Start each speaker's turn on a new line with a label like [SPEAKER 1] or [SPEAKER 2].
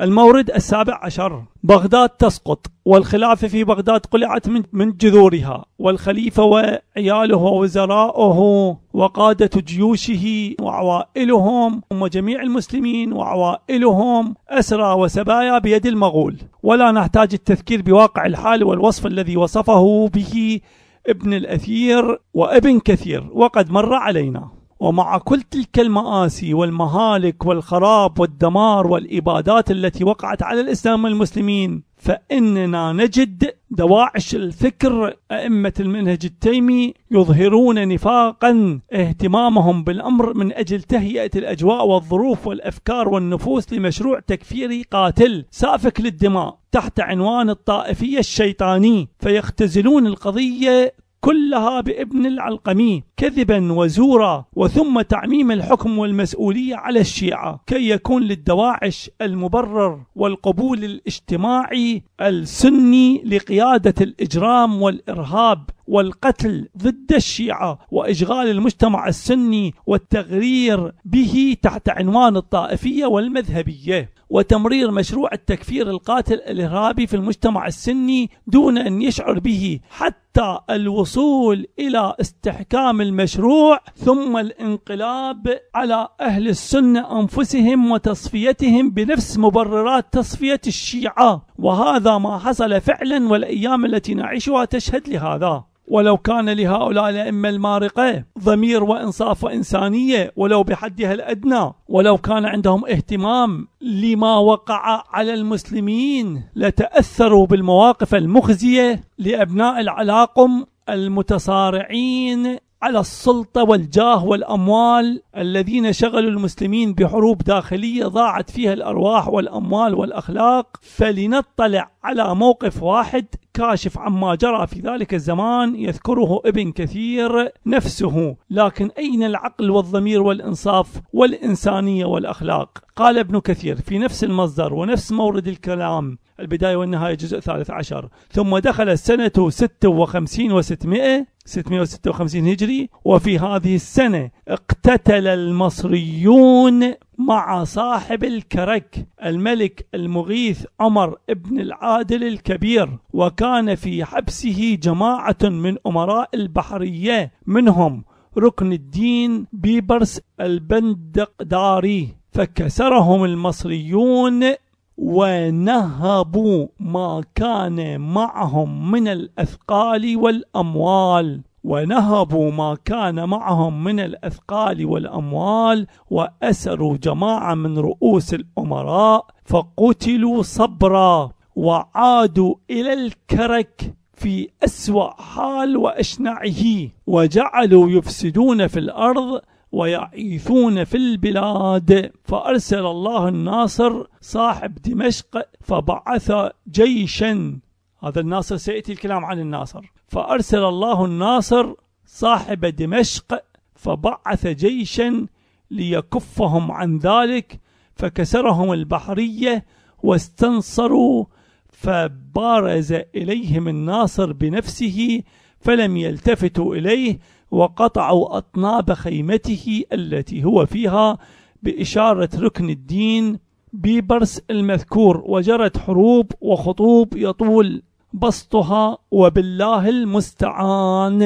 [SPEAKER 1] المورد السابع عشر بغداد تسقط والخلافة في بغداد قلعت من جذورها والخليفة وعياله ووزراؤه وقادة جيوشه وعوائلهم وجميع المسلمين وعوائلهم أسرى وسبايا بيد المغول ولا نحتاج التذكير بواقع الحال والوصف الذي وصفه به ابن الأثير وابن كثير وقد مر علينا ومع كل تلك المآسي والمهالك والخراب والدمار والإبادات التي وقعت على الإسلام والمسلمين فإننا نجد دواعش الفكر أئمة المنهج التيمي يظهرون نفاقا اهتمامهم بالأمر من أجل تهيئة الأجواء والظروف والأفكار والنفوس لمشروع تكفيري قاتل سافك للدماء تحت عنوان الطائفية الشيطاني فيختزلون القضية كلها بابن العلقمي كذبا وزورا وثم تعميم الحكم والمسؤولية على الشيعة كي يكون للدواعش المبرر والقبول الاجتماعي السني لقيادة الإجرام والإرهاب والقتل ضد الشيعة وإشغال المجتمع السني والتغرير به تحت عنوان الطائفية والمذهبية وتمرير مشروع التكفير القاتل الإرهابي في المجتمع السني دون أن يشعر به حتى الوصول إلى استحكام المشروع ثم الانقلاب على أهل السنة أنفسهم وتصفيتهم بنفس مبررات تصفية الشيعة وهذا ما حصل فعلا والأيام التي نعيشها تشهد لهذا ولو كان لهؤلاء الأئمة المارقة ضمير وإنصاف وإنسانية ولو بحدها الأدنى ولو كان عندهم اهتمام لما وقع على المسلمين لتأثروا بالمواقف المخزية لأبناء العلاقم المتصارعين على السلطة والجاه والأموال الذين شغلوا المسلمين بحروب داخلية ضاعت فيها الأرواح والأموال والأخلاق فلنطلع على موقف واحد كاشف عما جرى في ذلك الزمان يذكره ابن كثير نفسه لكن أين العقل والضمير والإنصاف والإنسانية والأخلاق قال ابن كثير في نفس المصدر ونفس مورد الكلام البداية والنهاية جزء ثالث عشر ثم دخل سنة 56 و 600 656 هجري وفي هذه السنة اقتتل المصريون مع صاحب الكرك الملك المغيث عمر بن العادل الكبير وكان في حبسه جماعة من أمراء البحرية منهم ركن الدين بيبرس البندقداري فكسرهم المصريون ونهبوا ما كان معهم من الأثقال والأموال ونهبوا ما كان معهم من الأثقال والأموال وأسروا جماعة من رؤوس الأمراء فقتلوا صبرا وعادوا إلى الكرك في أسوأ حال وأشنعه وجعلوا يفسدون في الأرض ويعيثون في البلاد فأرسل الله الناصر صاحب دمشق فبعث جيشا هذا الناصر سيأتي الكلام عن الناصر فأرسل الله الناصر صاحب دمشق فبعث جيشا ليكفهم عن ذلك فكسرهم البحرية واستنصروا فبارز إليهم الناصر بنفسه فلم يلتفتوا إليه وقطعوا أطناب خيمته التي هو فيها بإشارة ركن الدين بيبرس المذكور وجرت حروب وخطوب يطول بسطها وبالله المستعان